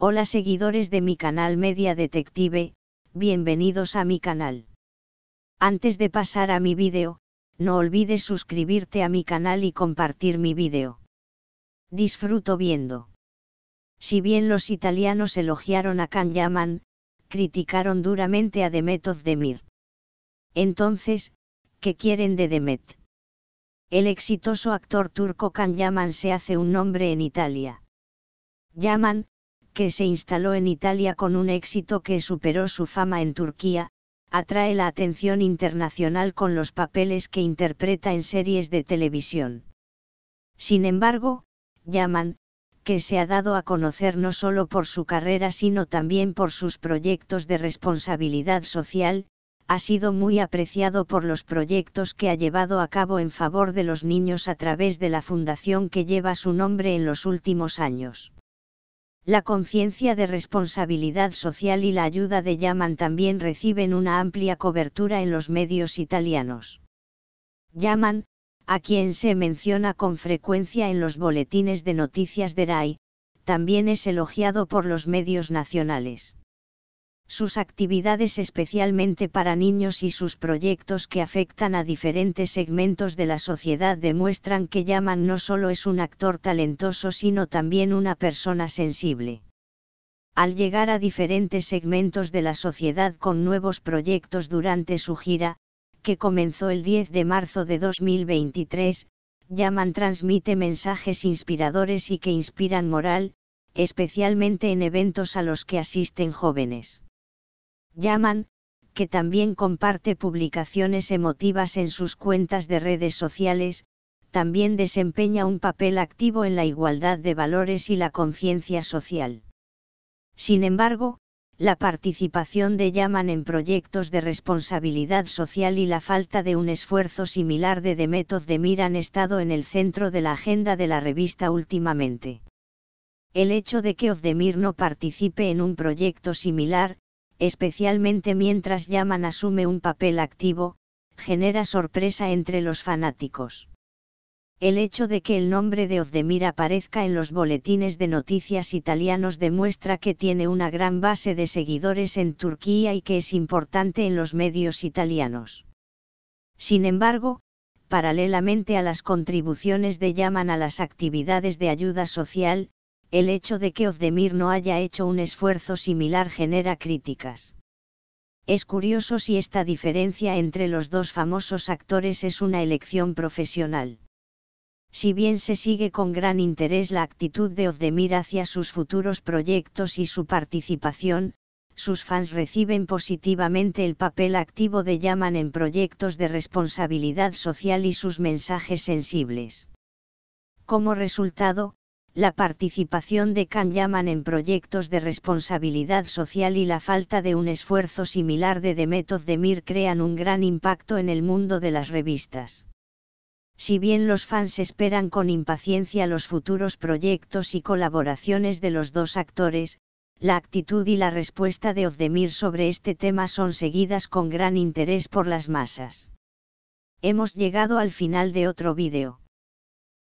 Hola seguidores de mi canal Media Detective, bienvenidos a mi canal. Antes de pasar a mi vídeo, no olvides suscribirte a mi canal y compartir mi vídeo. Disfruto viendo. Si bien los italianos elogiaron a Can Yaman, criticaron duramente a Demet Demir. Entonces, ¿qué quieren de Demet? El exitoso actor turco Can Yaman se hace un nombre en Italia. Yaman, que se instaló en Italia con un éxito que superó su fama en Turquía, atrae la atención internacional con los papeles que interpreta en series de televisión. Sin embargo, Yaman, que se ha dado a conocer no solo por su carrera sino también por sus proyectos de responsabilidad social, ha sido muy apreciado por los proyectos que ha llevado a cabo en favor de los niños a través de la fundación que lleva su nombre en los últimos años. La conciencia de responsabilidad social y la ayuda de Yaman también reciben una amplia cobertura en los medios italianos. Yaman, a quien se menciona con frecuencia en los boletines de noticias de RAI, también es elogiado por los medios nacionales sus actividades especialmente para niños y sus proyectos que afectan a diferentes segmentos de la sociedad demuestran que Yaman no solo es un actor talentoso sino también una persona sensible. Al llegar a diferentes segmentos de la sociedad con nuevos proyectos durante su gira, que comenzó el 10 de marzo de 2023, Yaman transmite mensajes inspiradores y que inspiran moral, especialmente en eventos a los que asisten jóvenes. Yaman, que también comparte publicaciones emotivas en sus cuentas de redes sociales, también desempeña un papel activo en la igualdad de valores y la conciencia social. Sin embargo, la participación de Yaman en proyectos de responsabilidad social y la falta de un esfuerzo similar de Demet Ozdemir han estado en el centro de la agenda de la revista últimamente. El hecho de que Ozdemir no participe en un proyecto similar, especialmente mientras Yaman asume un papel activo, genera sorpresa entre los fanáticos. El hecho de que el nombre de Ozdemir aparezca en los boletines de noticias italianos demuestra que tiene una gran base de seguidores en Turquía y que es importante en los medios italianos. Sin embargo, paralelamente a las contribuciones de Yaman a las actividades de ayuda social, el hecho de que Ozdemir no haya hecho un esfuerzo similar genera críticas. Es curioso si esta diferencia entre los dos famosos actores es una elección profesional. Si bien se sigue con gran interés la actitud de Ozdemir hacia sus futuros proyectos y su participación, sus fans reciben positivamente el papel activo de Yaman en proyectos de responsabilidad social y sus mensajes sensibles. Como resultado, la participación de Yaman en proyectos de responsabilidad social y la falta de un esfuerzo similar de Demet Demir crean un gran impacto en el mundo de las revistas. Si bien los fans esperan con impaciencia los futuros proyectos y colaboraciones de los dos actores, la actitud y la respuesta de Ozdemir sobre este tema son seguidas con gran interés por las masas. Hemos llegado al final de otro vídeo.